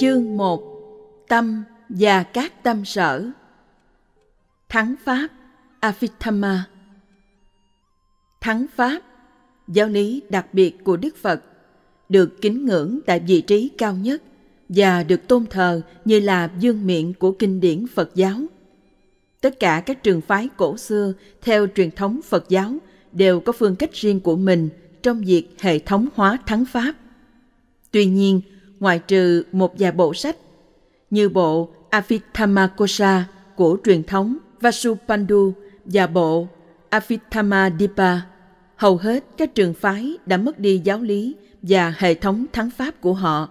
Chương 1 Tâm và các tâm sở Thắng Pháp Avitama Thắng Pháp Giáo lý đặc biệt của Đức Phật được kính ngưỡng tại vị trí cao nhất và được tôn thờ như là dương miệng của kinh điển Phật giáo. Tất cả các trường phái cổ xưa theo truyền thống Phật giáo đều có phương cách riêng của mình trong việc hệ thống hóa thắng pháp. Tuy nhiên, ngoại trừ một vài bộ sách như bộ Avithamakosa của truyền thống Vasupandu và bộ Avithamadipa. Hầu hết các trường phái đã mất đi giáo lý và hệ thống thắng pháp của họ.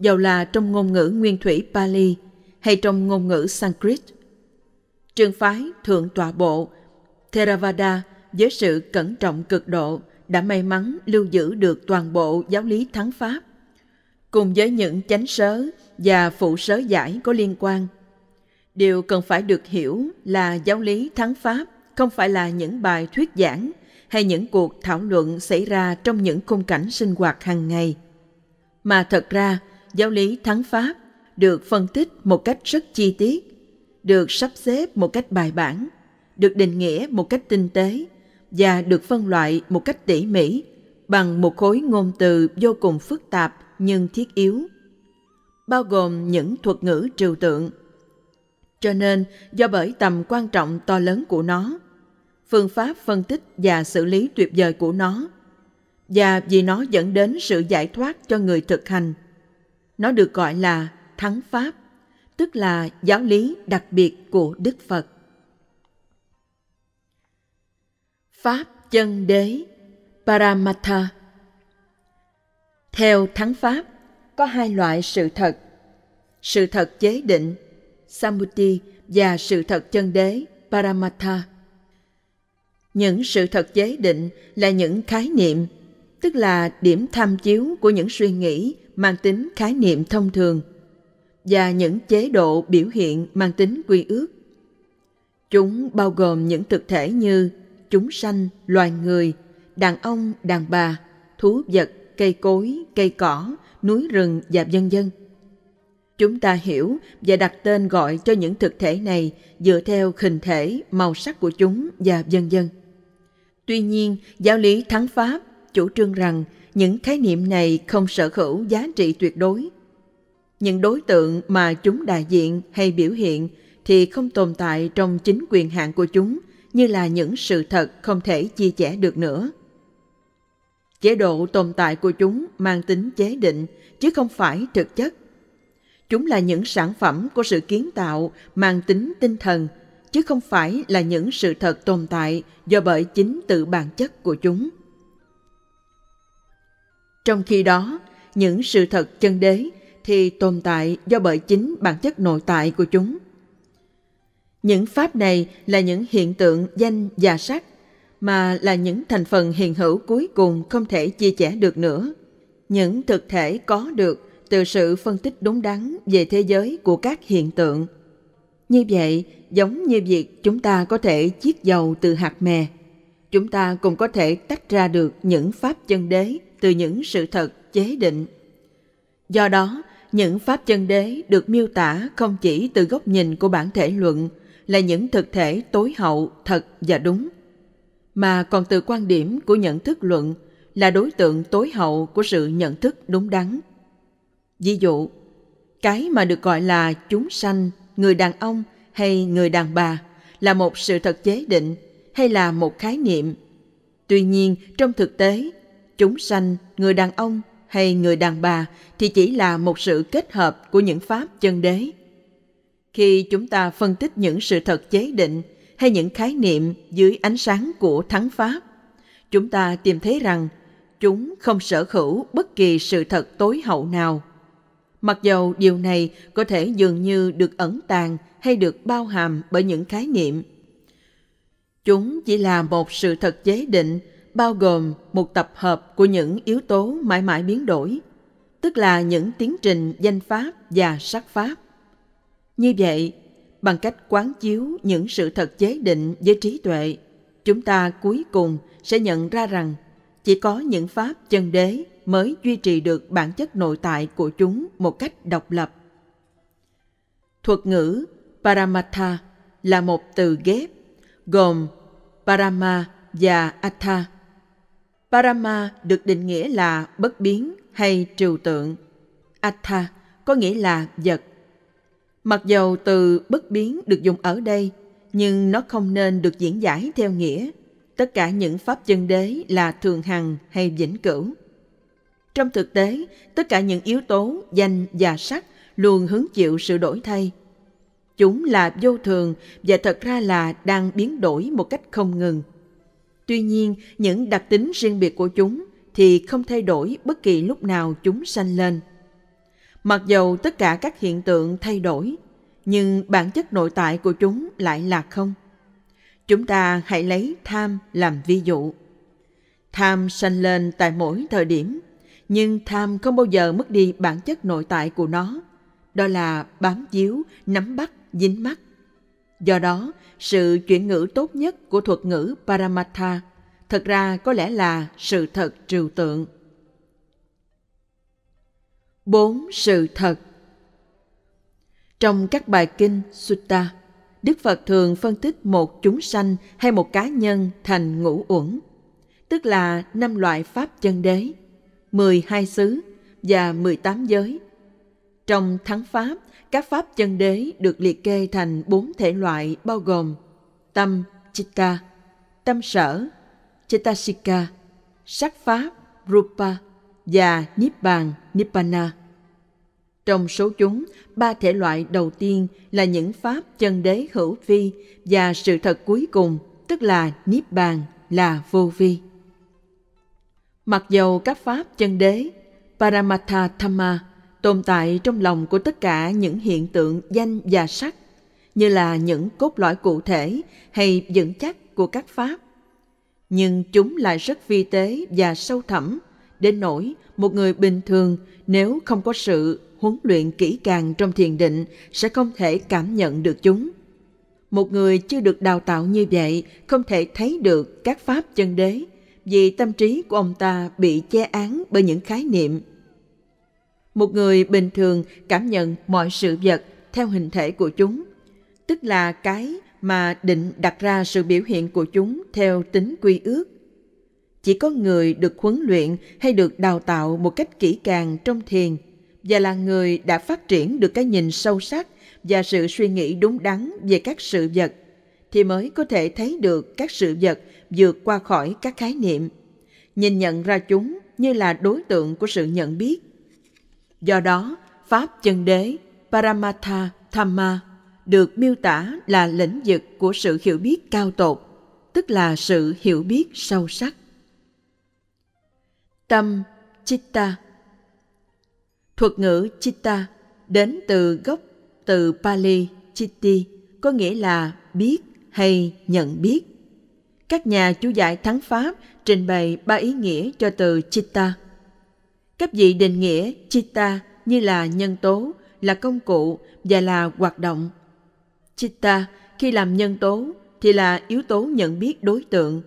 Dầu là trong ngôn ngữ nguyên thủy Pali hay trong ngôn ngữ Sanskrit. Trường phái Thượng Tọa Bộ Theravada với sự cẩn trọng cực độ đã may mắn lưu giữ được toàn bộ giáo lý thắng pháp cùng với những chánh sớ và phụ sớ giải có liên quan. Điều cần phải được hiểu là giáo lý thắng pháp không phải là những bài thuyết giảng hay những cuộc thảo luận xảy ra trong những khung cảnh sinh hoạt hàng ngày. Mà thật ra, giáo lý thắng pháp được phân tích một cách rất chi tiết, được sắp xếp một cách bài bản, được định nghĩa một cách tinh tế và được phân loại một cách tỉ mỉ bằng một khối ngôn từ vô cùng phức tạp nhưng thiết yếu, bao gồm những thuật ngữ trừu tượng. Cho nên, do bởi tầm quan trọng to lớn của nó, phương pháp phân tích và xử lý tuyệt vời của nó, và vì nó dẫn đến sự giải thoát cho người thực hành. Nó được gọi là thắng pháp, tức là giáo lý đặc biệt của Đức Phật. Pháp chân đế Paramatha theo thắng Pháp, có hai loại sự thật. Sự thật chế định, Samuti và sự thật chân đế, Paramatha. Những sự thật chế định là những khái niệm, tức là điểm tham chiếu của những suy nghĩ mang tính khái niệm thông thường và những chế độ biểu hiện mang tính quy ước. Chúng bao gồm những thực thể như chúng sanh, loài người, đàn ông, đàn bà, thú vật, cây cối, cây cỏ, núi rừng và dân dân. Chúng ta hiểu và đặt tên gọi cho những thực thể này dựa theo hình thể, màu sắc của chúng và dân dân. Tuy nhiên, giáo lý thắng Pháp chủ trương rằng những khái niệm này không sở hữu giá trị tuyệt đối. Những đối tượng mà chúng đại diện hay biểu hiện thì không tồn tại trong chính quyền hạn của chúng như là những sự thật không thể chia sẻ được nữa Chế độ tồn tại của chúng mang tính chế định, chứ không phải thực chất. Chúng là những sản phẩm của sự kiến tạo mang tính tinh thần, chứ không phải là những sự thật tồn tại do bởi chính tự bản chất của chúng. Trong khi đó, những sự thật chân đế thì tồn tại do bởi chính bản chất nội tại của chúng. Những pháp này là những hiện tượng danh và sắc mà là những thành phần hiện hữu cuối cùng không thể chia sẻ được nữa. Những thực thể có được từ sự phân tích đúng đắn về thế giới của các hiện tượng. Như vậy, giống như việc chúng ta có thể chiết dầu từ hạt mè, chúng ta cũng có thể tách ra được những pháp chân đế từ những sự thật chế định. Do đó, những pháp chân đế được miêu tả không chỉ từ góc nhìn của bản thể luận là những thực thể tối hậu, thật và đúng, mà còn từ quan điểm của nhận thức luận là đối tượng tối hậu của sự nhận thức đúng đắn. Ví dụ, cái mà được gọi là chúng sanh, người đàn ông hay người đàn bà là một sự thật chế định hay là một khái niệm. Tuy nhiên, trong thực tế, chúng sanh, người đàn ông hay người đàn bà thì chỉ là một sự kết hợp của những pháp chân đế. Khi chúng ta phân tích những sự thật chế định, hay những khái niệm dưới ánh sáng của thắng pháp chúng ta tìm thấy rằng chúng không sở hữu bất kỳ sự thật tối hậu nào mặc dầu điều này có thể dường như được ẩn tàng hay được bao hàm bởi những khái niệm chúng chỉ là một sự thật chế định bao gồm một tập hợp của những yếu tố mãi mãi biến đổi tức là những tiến trình danh pháp và sắc pháp như vậy bằng cách quán chiếu những sự thật chế định với trí tuệ chúng ta cuối cùng sẽ nhận ra rằng chỉ có những pháp chân đế mới duy trì được bản chất nội tại của chúng một cách độc lập thuật ngữ paramatha là một từ ghép gồm parama và atha parama được định nghĩa là bất biến hay trừu tượng atha có nghĩa là vật Mặc dầu từ bất biến được dùng ở đây, nhưng nó không nên được diễn giải theo nghĩa. Tất cả những pháp chân đế là thường hằng hay vĩnh cửu. Trong thực tế, tất cả những yếu tố, danh và sắc luôn hứng chịu sự đổi thay. Chúng là vô thường và thật ra là đang biến đổi một cách không ngừng. Tuy nhiên, những đặc tính riêng biệt của chúng thì không thay đổi bất kỳ lúc nào chúng sanh lên. Mặc dầu tất cả các hiện tượng thay đổi, nhưng bản chất nội tại của chúng lại là không. Chúng ta hãy lấy tham làm ví dụ. Tham sanh lên tại mỗi thời điểm, nhưng tham không bao giờ mất đi bản chất nội tại của nó, đó là bám chiếu, nắm bắt, dính mắt. Do đó, sự chuyển ngữ tốt nhất của thuật ngữ Paramattha thật ra có lẽ là sự thật trừu tượng bốn sự thật trong các bài kinh sutta đức phật thường phân tích một chúng sanh hay một cá nhân thành ngũ uẩn tức là năm loại pháp chân đế 12 xứ và 18 giới trong thắng pháp các pháp chân đế được liệt kê thành bốn thể loại bao gồm tâm chitta tâm sở chitasika sắc pháp rupa và Niết Bàn Nibbana. Trong số chúng, ba thể loại đầu tiên là những pháp chân đế hữu vi và sự thật cuối cùng, tức là Niết Bàn là vô vi. Mặc dầu các pháp chân đế, Paramatha Dhamma, tồn tại trong lòng của tất cả những hiện tượng danh và sắc, như là những cốt lõi cụ thể hay vững chắc của các pháp. Nhưng chúng lại rất vi tế và sâu thẳm, Đến nỗi một người bình thường nếu không có sự huấn luyện kỹ càng trong thiền định sẽ không thể cảm nhận được chúng. Một người chưa được đào tạo như vậy không thể thấy được các pháp chân đế vì tâm trí của ông ta bị che án bởi những khái niệm. Một người bình thường cảm nhận mọi sự vật theo hình thể của chúng, tức là cái mà định đặt ra sự biểu hiện của chúng theo tính quy ước chỉ có người được huấn luyện hay được đào tạo một cách kỹ càng trong thiền và là người đã phát triển được cái nhìn sâu sắc và sự suy nghĩ đúng đắn về các sự vật thì mới có thể thấy được các sự vật vượt qua khỏi các khái niệm nhìn nhận ra chúng như là đối tượng của sự nhận biết do đó pháp chân đế paramatha thamma được miêu tả là lĩnh vực của sự hiểu biết cao tột tức là sự hiểu biết sâu sắc tâm chitta thuật ngữ chitta đến từ gốc từ pali chitti có nghĩa là biết hay nhận biết các nhà chú giải thắng pháp trình bày ba ý nghĩa cho từ chitta các vị định nghĩa chitta như là nhân tố là công cụ và là hoạt động chitta khi làm nhân tố thì là yếu tố nhận biết đối tượng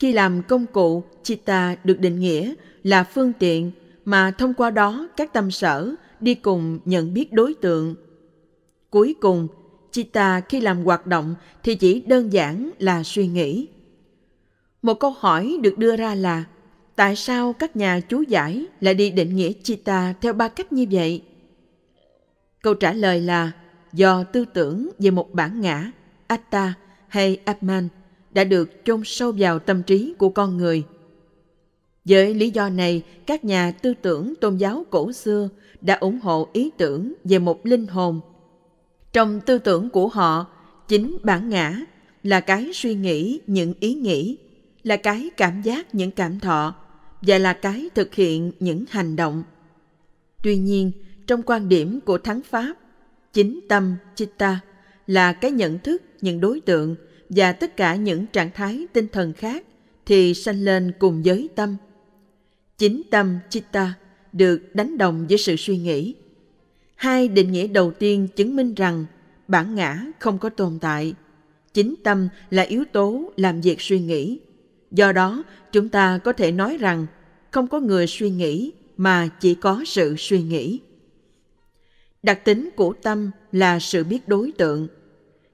khi làm công cụ chitta được định nghĩa là phương tiện mà thông qua đó các tâm sở đi cùng nhận biết đối tượng cuối cùng chitta khi làm hoạt động thì chỉ đơn giản là suy nghĩ một câu hỏi được đưa ra là tại sao các nhà chú giải lại đi định nghĩa chitta theo ba cách như vậy câu trả lời là do tư tưởng về một bản ngã atta hay atman đã được chôn sâu vào tâm trí của con người. Với lý do này, các nhà tư tưởng tôn giáo cổ xưa đã ủng hộ ý tưởng về một linh hồn. Trong tư tưởng của họ, chính bản ngã là cái suy nghĩ những ý nghĩ, là cái cảm giác những cảm thọ và là cái thực hiện những hành động. Tuy nhiên, trong quan điểm của Thắng Pháp, chính tâm Chitta là cái nhận thức những đối tượng và tất cả những trạng thái tinh thần khác thì sanh lên cùng với tâm. Chính tâm Chitta được đánh đồng với sự suy nghĩ. Hai định nghĩa đầu tiên chứng minh rằng bản ngã không có tồn tại. Chính tâm là yếu tố làm việc suy nghĩ. Do đó, chúng ta có thể nói rằng không có người suy nghĩ mà chỉ có sự suy nghĩ. Đặc tính của tâm là sự biết đối tượng –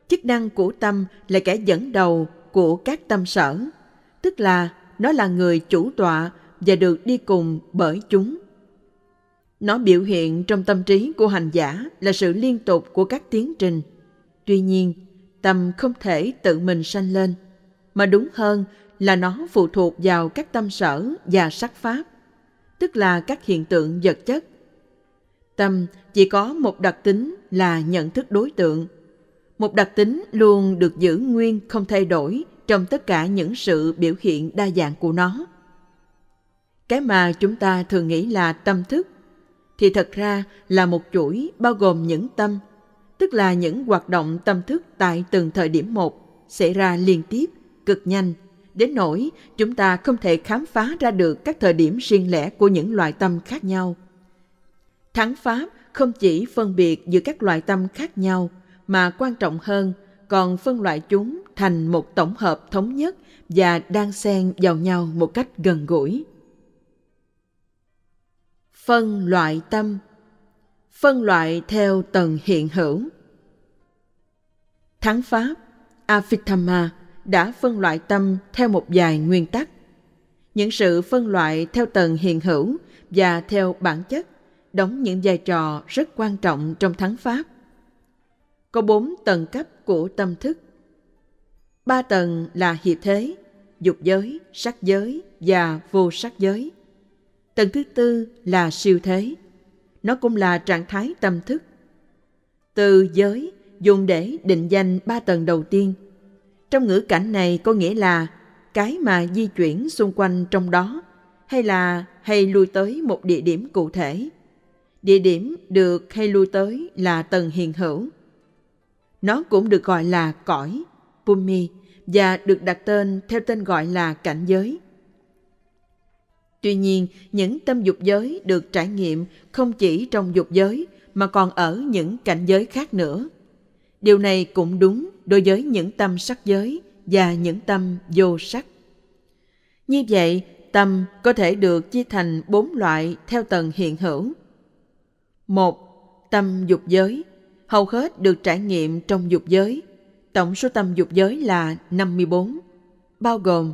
chức năng của tâm là kẻ dẫn đầu của các tâm sở, tức là nó là người chủ tọa và được đi cùng bởi chúng. Nó biểu hiện trong tâm trí của hành giả là sự liên tục của các tiến trình. Tuy nhiên, tâm không thể tự mình sanh lên, mà đúng hơn là nó phụ thuộc vào các tâm sở và sắc pháp, tức là các hiện tượng vật chất. Tâm chỉ có một đặc tính là nhận thức đối tượng, một đặc tính luôn được giữ nguyên không thay đổi trong tất cả những sự biểu hiện đa dạng của nó cái mà chúng ta thường nghĩ là tâm thức thì thật ra là một chuỗi bao gồm những tâm tức là những hoạt động tâm thức tại từng thời điểm một xảy ra liên tiếp cực nhanh đến nỗi chúng ta không thể khám phá ra được các thời điểm riêng lẻ của những loại tâm khác nhau thắng pháp không chỉ phân biệt giữa các loại tâm khác nhau mà quan trọng hơn còn phân loại chúng thành một tổng hợp thống nhất và đang xen vào nhau một cách gần gũi phân loại tâm phân loại theo tầng hiện hữu thắng pháp Avithama đã phân loại tâm theo một vài nguyên tắc những sự phân loại theo tầng hiện hữu và theo bản chất đóng những vai trò rất quan trọng trong thắng pháp có bốn tầng cấp của tâm thức. Ba tầng là hiệp thế, dục giới, sắc giới và vô sắc giới. Tầng thứ tư là siêu thế. Nó cũng là trạng thái tâm thức. Từ giới dùng để định danh ba tầng đầu tiên. Trong ngữ cảnh này có nghĩa là cái mà di chuyển xung quanh trong đó hay là hay lui tới một địa điểm cụ thể. Địa điểm được hay lui tới là tầng hiện hữu. Nó cũng được gọi là cõi, Pumi, và được đặt tên theo tên gọi là cảnh giới. Tuy nhiên, những tâm dục giới được trải nghiệm không chỉ trong dục giới mà còn ở những cảnh giới khác nữa. Điều này cũng đúng đối với những tâm sắc giới và những tâm vô sắc. Như vậy, tâm có thể được chia thành bốn loại theo tầng hiện hữu. một Tâm dục giới – hầu hết được trải nghiệm trong dục giới. Tổng số tâm dục giới là 54, bao gồm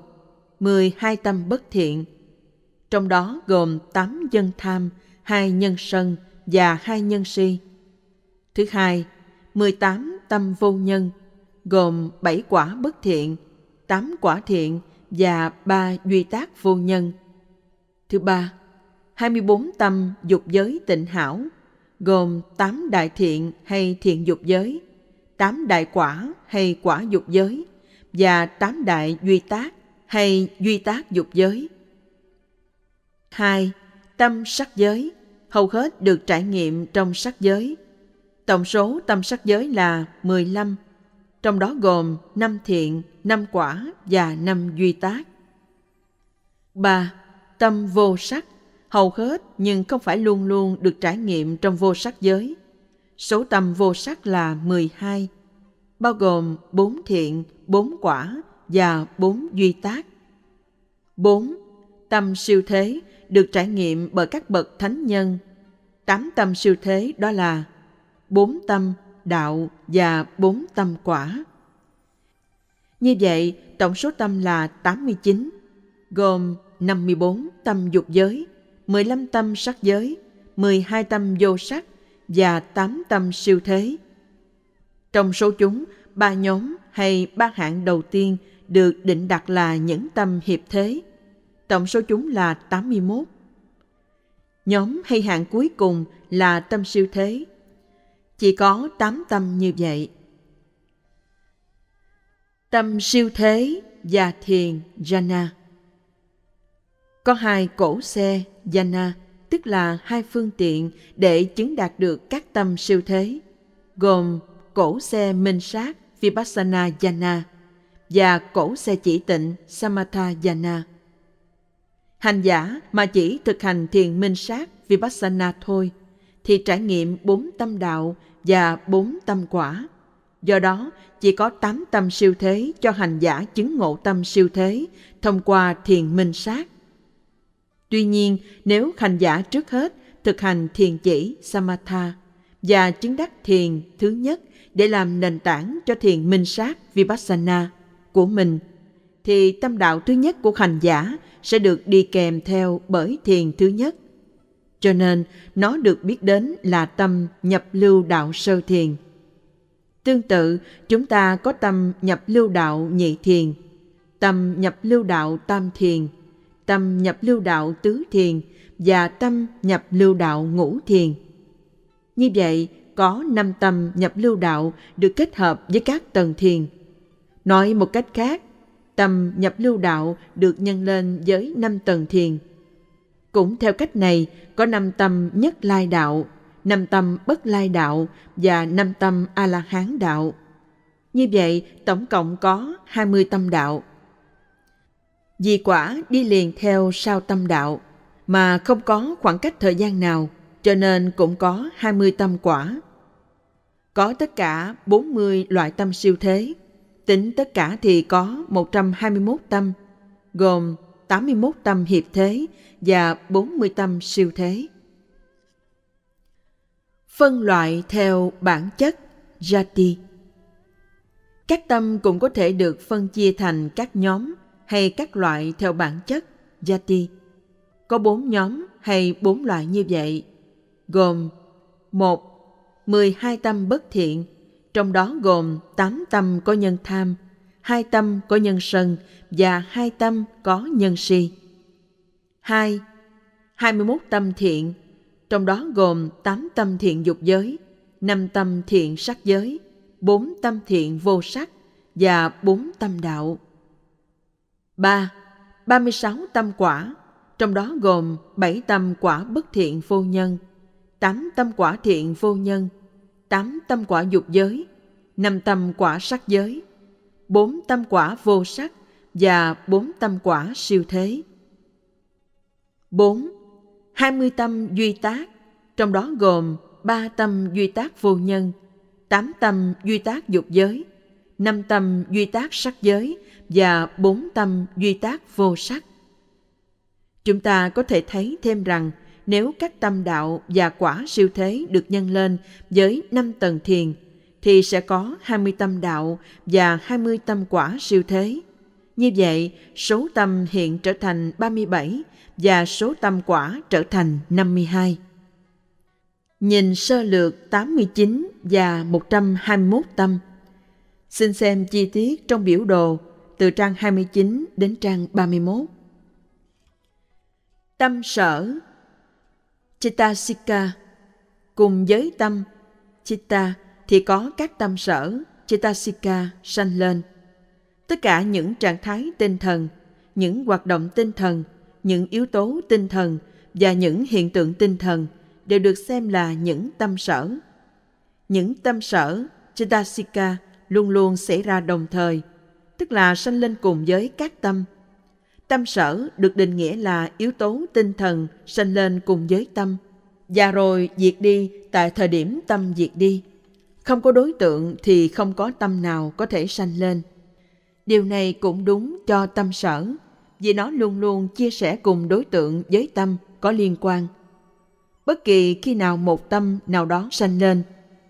12 tâm bất thiện, trong đó gồm 8 dân tham, 2 nhân sân và 2 nhân si. Thứ hai, 18 tâm vô nhân, gồm 7 quả bất thiện, 8 quả thiện và 3 duy tác vô nhân. Thứ ba, 24 tâm dục giới tịnh hảo, gồm tám đại thiện hay thiện dục giới, tám đại quả hay quả dục giới và tám đại duy tác hay duy tác dục giới. 2. Tâm sắc giới hầu hết được trải nghiệm trong sắc giới. Tổng số tâm sắc giới là 15, trong đó gồm 5 thiện, 5 quả và 5 duy tác. 3. Tâm vô sắc hầu hết nhưng không phải luôn luôn được trải nghiệm trong vô sắc giới. Số tâm vô sắc là 12, bao gồm 4 thiện, 4 quả và 4 duy tác. 4. Tâm siêu thế được trải nghiệm bởi các bậc thánh nhân. Tám tâm siêu thế đó là bốn tâm đạo và bốn tâm quả. Như vậy, tổng số tâm là 89, gồm 54 tâm dục giới, 15 tâm sắc giới, 12 tâm vô sắc và 8 tâm siêu thế. Trong số chúng, ba nhóm hay ba hạng đầu tiên được định đặt là những tâm hiệp thế. Tổng số chúng là 81. Nhóm hay hạng cuối cùng là tâm siêu thế. Chỉ có 8 tâm như vậy. Tâm siêu thế và thiền jhana. Có hai cổ xe, Jana, tức là hai phương tiện để chứng đạt được các tâm siêu thế, gồm cổ xe minh sát Vipassana Jana và cổ xe chỉ tịnh Samatha Jana. Hành giả mà chỉ thực hành thiền minh sát Vipassana thôi thì trải nghiệm bốn tâm đạo và bốn tâm quả. Do đó, chỉ có tám tâm siêu thế cho hành giả chứng ngộ tâm siêu thế thông qua thiền minh sát Tuy nhiên, nếu hành giả trước hết thực hành thiền chỉ Samatha và chứng đắc thiền thứ nhất để làm nền tảng cho thiền minh sát Vipassana của mình, thì tâm đạo thứ nhất của hành giả sẽ được đi kèm theo bởi thiền thứ nhất. Cho nên, nó được biết đến là tâm nhập lưu đạo sơ thiền. Tương tự, chúng ta có tâm nhập lưu đạo nhị thiền, tâm nhập lưu đạo tam thiền – tâm nhập lưu đạo tứ thiền và tâm nhập lưu đạo ngũ thiền. Như vậy, có năm tâm nhập lưu đạo được kết hợp với các tầng thiền. Nói một cách khác, tâm nhập lưu đạo được nhân lên với năm tầng thiền. Cũng theo cách này, có năm tâm nhất lai đạo, năm tâm bất lai đạo và năm tâm a la hán đạo. Như vậy, tổng cộng có 20 tâm đạo. Vì quả đi liền theo sao tâm đạo, mà không có khoảng cách thời gian nào, cho nên cũng có 20 tâm quả. Có tất cả 40 loại tâm siêu thế, tính tất cả thì có 121 tâm, gồm 81 tâm hiệp thế và 40 tâm siêu thế. Phân loại theo bản chất Jati Các tâm cũng có thể được phân chia thành các nhóm hay các loại theo bản chất jati. Có bốn nhóm hay bốn loại như vậy, gồm một mười hai tâm bất thiện, trong đó gồm tám tâm có nhân tham, hai tâm có nhân sân và hai tâm có nhân si. Hai, hai mươi 21 tâm thiện, trong đó gồm tám tâm thiện dục giới, năm tâm thiện sắc giới, bốn tâm thiện vô sắc và bốn tâm đạo. 3. 36 tâm quả, trong đó gồm 7 tâm quả bất thiện vô nhân, 8 tâm quả thiện vô nhân, 8 tâm quả dục giới, 5 tâm quả sắc giới, 4 tâm quả vô sắc và 4 tâm quả siêu thế. 4. 20 tâm duy tác, trong đó gồm 3 tâm duy tác vô nhân, 8 tâm duy tác dục giới, năm tâm duy tác sắc giới và bốn tâm duy tác vô sắc. Chúng ta có thể thấy thêm rằng nếu các tâm đạo và quả siêu thế được nhân lên với năm tầng thiền thì sẽ có 20 tâm đạo và 20 tâm quả siêu thế. Như vậy, số tâm hiện trở thành 37 và số tâm quả trở thành 52. Nhìn sơ lược 89 và 121 tâm – Xin xem chi tiết trong biểu đồ từ trang 29 đến trang 31. Tâm sở Chittasika cùng với tâm Chitta thì có các tâm sở Chittasika sanh lên. Tất cả những trạng thái tinh thần, những hoạt động tinh thần, những yếu tố tinh thần và những hiện tượng tinh thần đều được xem là những tâm sở. Những tâm sở Chittasika luôn luôn xảy ra đồng thời, tức là sanh lên cùng với các tâm. Tâm sở được định nghĩa là yếu tố tinh thần sanh lên cùng với tâm, và rồi diệt đi tại thời điểm tâm diệt đi. Không có đối tượng thì không có tâm nào có thể sanh lên. Điều này cũng đúng cho tâm sở, vì nó luôn luôn chia sẻ cùng đối tượng với tâm có liên quan. Bất kỳ khi nào một tâm nào đó sanh lên,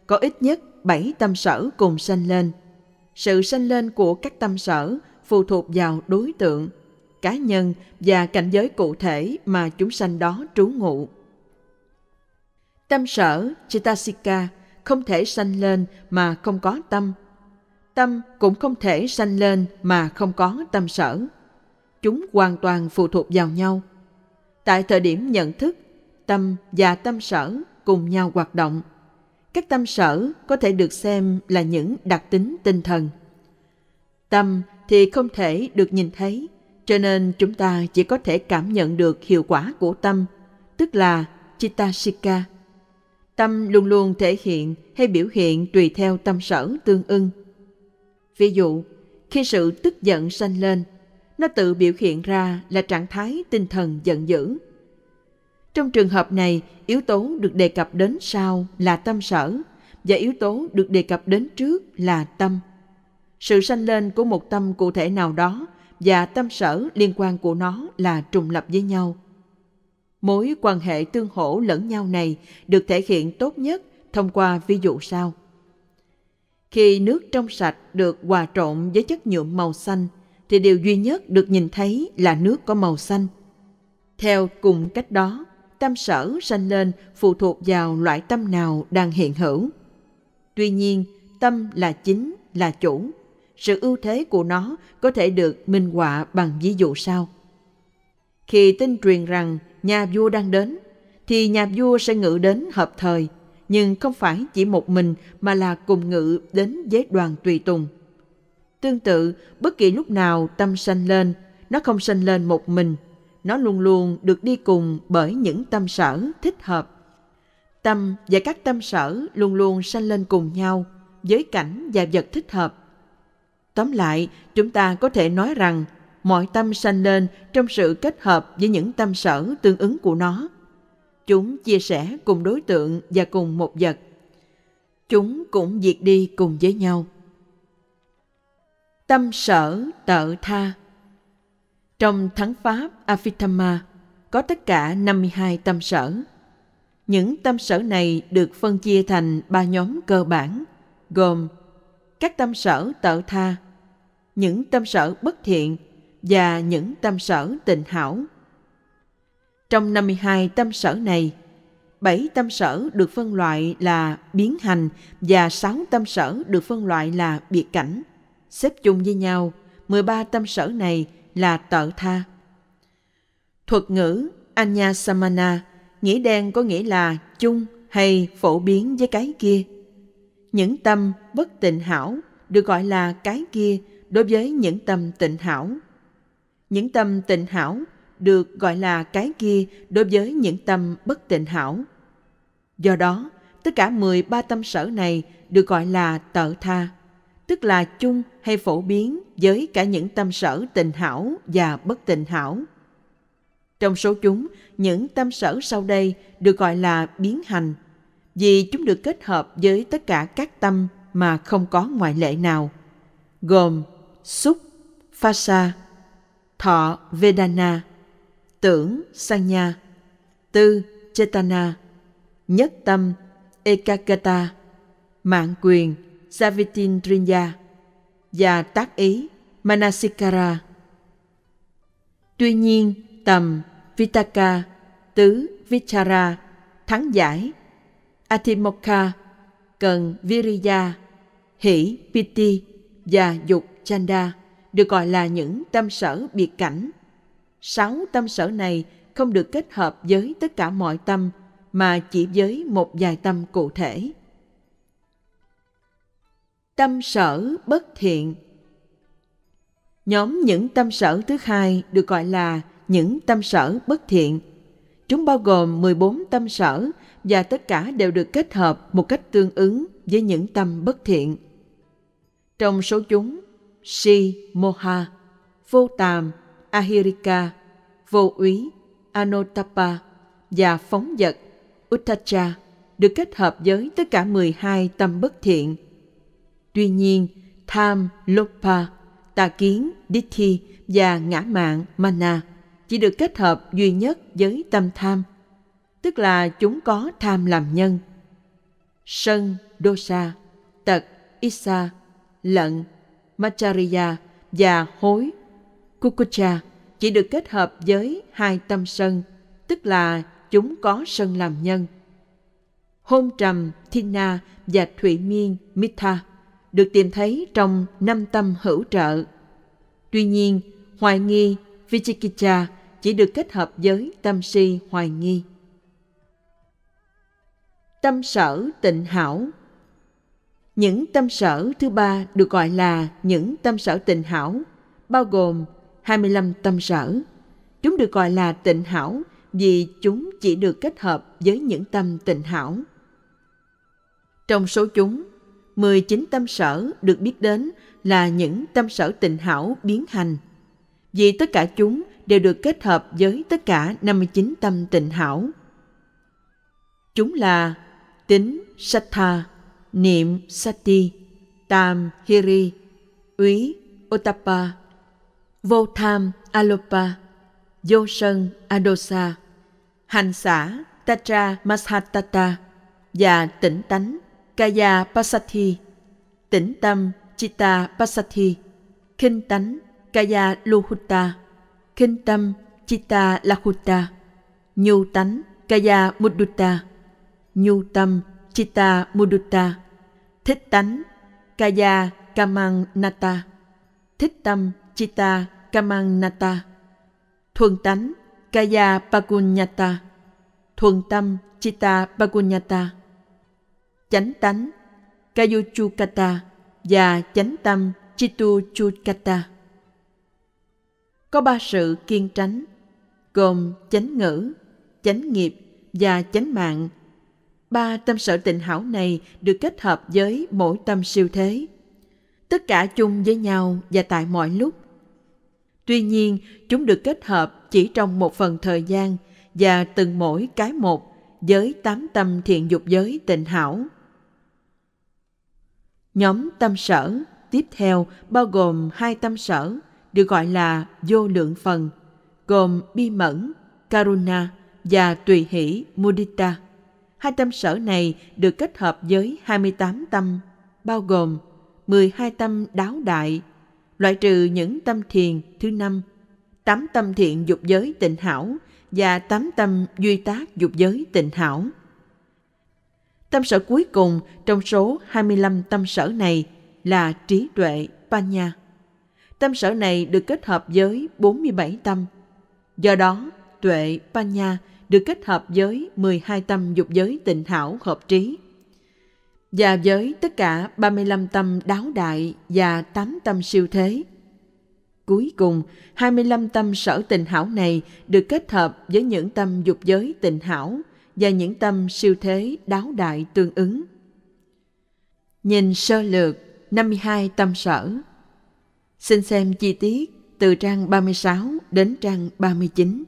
có ít nhất bảy tâm sở cùng sanh lên. Sự sanh lên của các tâm sở phụ thuộc vào đối tượng, cá nhân và cảnh giới cụ thể mà chúng sanh đó trú ngụ. Tâm sở Chitasika không thể sanh lên mà không có tâm. Tâm cũng không thể sanh lên mà không có tâm sở. Chúng hoàn toàn phụ thuộc vào nhau. Tại thời điểm nhận thức, tâm và tâm sở cùng nhau hoạt động – các tâm sở có thể được xem là những đặc tính tinh thần tâm thì không thể được nhìn thấy cho nên chúng ta chỉ có thể cảm nhận được hiệu quả của tâm tức là chittashika tâm luôn luôn thể hiện hay biểu hiện tùy theo tâm sở tương ưng ví dụ khi sự tức giận sanh lên nó tự biểu hiện ra là trạng thái tinh thần giận dữ trong trường hợp này, yếu tố được đề cập đến sau là tâm sở và yếu tố được đề cập đến trước là tâm. Sự sanh lên của một tâm cụ thể nào đó và tâm sở liên quan của nó là trùng lập với nhau. Mối quan hệ tương hỗ lẫn nhau này được thể hiện tốt nhất thông qua ví dụ sau. Khi nước trong sạch được hòa trộn với chất nhuộm màu xanh thì điều duy nhất được nhìn thấy là nước có màu xanh. Theo cùng cách đó, tâm sở sanh lên phụ thuộc vào loại tâm nào đang hiện hữu. Tuy nhiên, tâm là chính, là chủ. Sự ưu thế của nó có thể được minh họa bằng ví dụ sau. Khi tin truyền rằng nhà vua đang đến, thì nhà vua sẽ ngự đến hợp thời, nhưng không phải chỉ một mình mà là cùng ngự đến với đoàn tùy tùng. Tương tự, bất kỳ lúc nào tâm sanh lên, nó không sanh lên một mình nó luôn luôn được đi cùng bởi những tâm sở thích hợp. Tâm và các tâm sở luôn luôn sanh lên cùng nhau với cảnh và vật thích hợp. Tóm lại, chúng ta có thể nói rằng mọi tâm sanh lên trong sự kết hợp với những tâm sở tương ứng của nó. Chúng chia sẻ cùng đối tượng và cùng một vật. Chúng cũng diệt đi cùng với nhau. Tâm sở tợ tha trong thắng Pháp Avitama có tất cả 52 tâm sở. Những tâm sở này được phân chia thành ba nhóm cơ bản, gồm các tâm sở tợ tha, những tâm sở bất thiện và những tâm sở tình hảo. Trong 52 tâm sở này, bảy tâm sở được phân loại là biến hành và sáu tâm sở được phân loại là biệt cảnh. Xếp chung với nhau, 13 tâm sở này – là tợ tha. Thuật ngữ Anya Samana nghĩa đen có nghĩa là chung hay phổ biến với cái kia. Những tâm bất tịnh hảo được gọi là cái kia đối với những tâm tịnh hảo. Những tâm tịnh hảo được gọi là cái kia đối với những tâm bất tịnh hảo. Do đó, tất cả 13 tâm sở này được gọi là tợ tha tức là chung hay phổ biến với cả những tâm sở tình hảo và bất tình hảo. Trong số chúng, những tâm sở sau đây được gọi là biến hành, vì chúng được kết hợp với tất cả các tâm mà không có ngoại lệ nào, gồm xúc, pha sa, thọ vedana, tưởng sanya, tư chetana, nhất tâm ekagata, mạng quyền Javitindrinya và tác ý Manasikara. Tuy nhiên, tầm Vitaka, tứ Vichara, thắng giải, Atimokha, cần Viriya, hỷ Piti và dục Chanda được gọi là những tâm sở biệt cảnh. Sáu tâm sở này không được kết hợp với tất cả mọi tâm mà chỉ với một vài tâm cụ thể tâm sở bất thiện nhóm những tâm sở thứ hai được gọi là những tâm sở bất thiện chúng bao gồm 14 tâm sở và tất cả đều được kết hợp một cách tương ứng với những tâm bất thiện trong số chúng si moha vô tàm ahirika vô úy anotapa và phóng vật uttacha được kết hợp với tất cả 12 tâm bất thiện Tuy nhiên, tham lopa, tà kiến, dithi và ngã mạng mana chỉ được kết hợp duy nhất với tâm tham, tức là chúng có tham làm nhân. Sân, dosa, tật, isa, lận, macharya và hối, kukucha chỉ được kết hợp với hai tâm sân, tức là chúng có sân làm nhân. Hôn trầm, thina và thủy miên, mitha được tìm thấy trong năm tâm hữu trợ. Tuy nhiên, hoài nghi Vichikicha chỉ được kết hợp với tâm si hoài nghi. Tâm sở tịnh hảo Những tâm sở thứ ba được gọi là những tâm sở tịnh hảo, bao gồm 25 tâm sở. Chúng được gọi là tịnh hảo vì chúng chỉ được kết hợp với những tâm tịnh hảo. Trong số chúng, 19 tâm sở được biết đến là những tâm sở tịnh hảo biến hành. Vì tất cả chúng đều được kết hợp với tất cả 59 tâm tịnh hảo. Chúng là tính Sattha, niệm Sati, tam Hiri, úy Otapa, vô tham Alopa, vô sân Adosa, hành xả Tatra Mashatata và tỉnh tánh Kaya Pasathi, tĩnh tâm Chitta Pasathi, khinh tánh Kaya Luhutta, khinh tâm Chitta Lakutta, nhu tánh Kaya Mudutta, nhu tâm Chitta Mudutta, thích tánh Kaya Kamang Nata, thích tâm Chitta Kamang Nata, thuần tánh Kaya Pagunyata, thuần tâm Chitta Pagunyata chánh tánh Kayuchukata và chánh tâm Chituchukata. Có ba sự kiên tránh, gồm chánh ngữ, chánh nghiệp và chánh mạng. Ba tâm sở tịnh hảo này được kết hợp với mỗi tâm siêu thế. Tất cả chung với nhau và tại mọi lúc. Tuy nhiên, chúng được kết hợp chỉ trong một phần thời gian và từng mỗi cái một với tám tâm thiện dục giới tịnh hảo Nhóm tâm sở tiếp theo bao gồm hai tâm sở được gọi là vô lượng phần, gồm bi mẫn, karuna và tùy hỷ mudita. Hai tâm sở này được kết hợp với 28 tâm, bao gồm 12 tâm đáo đại, loại trừ những tâm thiền thứ năm, 8 tâm thiện dục giới tịnh hảo và 8 tâm duy tác dục giới tịnh hảo. Tâm sở cuối cùng trong số 25 tâm sở này là trí tuệ Panya. Tâm sở này được kết hợp với 47 tâm. Do đó, tuệ Panya được kết hợp với 12 tâm dục giới tịnh hảo hợp trí. Và với tất cả 35 tâm đáo đại và 8 tâm siêu thế. Cuối cùng, 25 tâm sở tình hảo này được kết hợp với những tâm dục giới tình hảo và những tâm siêu thế đáo đại tương ứng. Nhìn sơ lược 52 tâm sở. Xin xem chi tiết từ trang 36 đến trang 39.